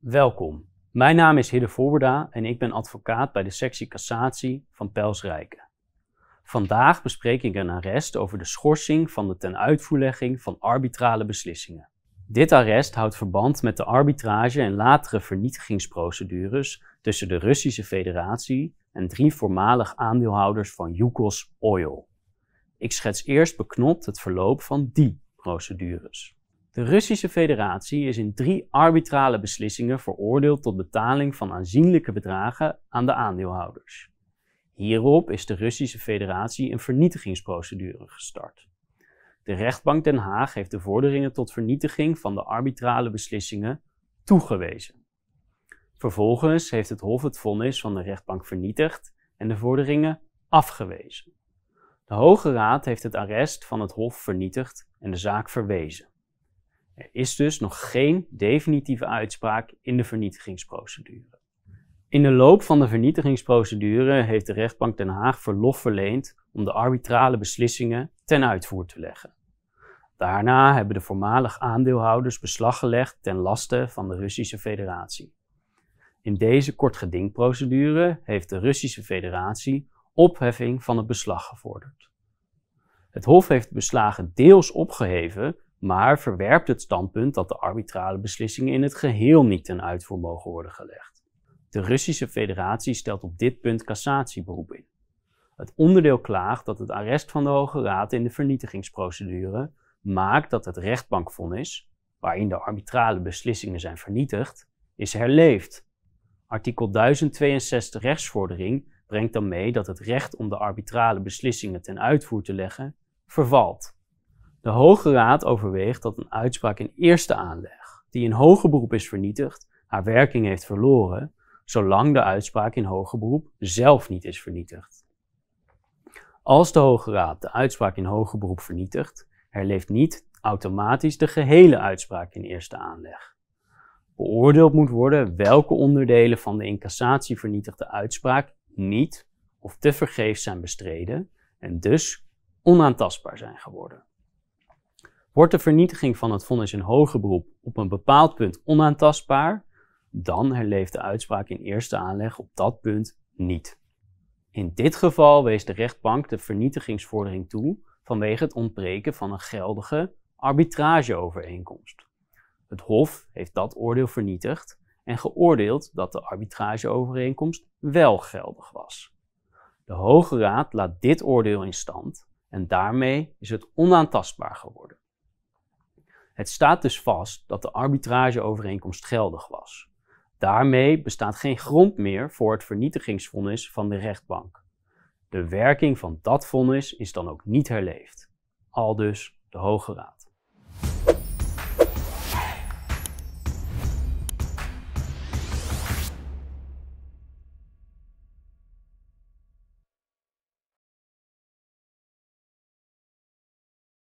Welkom. Mijn naam is Hidde Voorberda en ik ben advocaat bij de sectie Cassatie van Pelsrijke. Vandaag bespreek ik een arrest over de schorsing van de tenuitvoerlegging van arbitrale beslissingen. Dit arrest houdt verband met de arbitrage en latere vernietigingsprocedures tussen de Russische Federatie en drie voormalig aandeelhouders van Yukos Oil. Ik schets eerst beknopt het verloop van die procedures. De Russische Federatie is in drie arbitrale beslissingen veroordeeld tot betaling van aanzienlijke bedragen aan de aandeelhouders. Hierop is de Russische Federatie een vernietigingsprocedure gestart. De rechtbank Den Haag heeft de vorderingen tot vernietiging van de arbitrale beslissingen toegewezen. Vervolgens heeft het Hof het vonnis van de rechtbank vernietigd en de vorderingen afgewezen. De Hoge Raad heeft het arrest van het Hof vernietigd en de zaak verwezen. Er is dus nog geen definitieve uitspraak in de vernietigingsprocedure. In de loop van de vernietigingsprocedure heeft de rechtbank Den Haag verlof verleend om de arbitrale beslissingen ten uitvoer te leggen. Daarna hebben de voormalig aandeelhouders beslag gelegd ten laste van de Russische Federatie. In deze kortgedingprocedure heeft de Russische Federatie opheffing van het beslag gevorderd. Het Hof heeft beslagen deels opgeheven maar verwerpt het standpunt dat de arbitrale beslissingen in het geheel niet ten uitvoer mogen worden gelegd. De Russische Federatie stelt op dit punt cassatieberoep in. Het onderdeel klaagt dat het arrest van de Hoge Raad in de vernietigingsprocedure maakt dat het rechtbankvonnis, waarin de arbitrale beslissingen zijn vernietigd, is herleefd. Artikel 1062 rechtsvordering brengt dan mee dat het recht om de arbitrale beslissingen ten uitvoer te leggen vervalt. De Hoge Raad overweegt dat een uitspraak in eerste aanleg, die in hoger beroep is vernietigd, haar werking heeft verloren, zolang de uitspraak in hoger beroep zelf niet is vernietigd. Als de Hoge Raad de uitspraak in hoger beroep vernietigt, herleeft niet automatisch de gehele uitspraak in eerste aanleg. Beoordeeld moet worden welke onderdelen van de in cassatie vernietigde uitspraak niet of te vergeefs zijn bestreden en dus onaantastbaar zijn geworden. Wordt de vernietiging van het vonnis in hoger beroep op een bepaald punt onaantastbaar, dan herleeft de uitspraak in eerste aanleg op dat punt niet. In dit geval wees de rechtbank de vernietigingsvordering toe vanwege het ontbreken van een geldige arbitrageovereenkomst. Het Hof heeft dat oordeel vernietigd en geoordeeld dat de arbitrageovereenkomst wel geldig was. De Hoge Raad laat dit oordeel in stand en daarmee is het onaantastbaar geworden. Het staat dus vast dat de arbitrageovereenkomst geldig was. Daarmee bestaat geen grond meer voor het vernietigingsvonnis van de rechtbank. De werking van dat vonnis is dan ook niet herleefd. Aldus de Hoge Raad.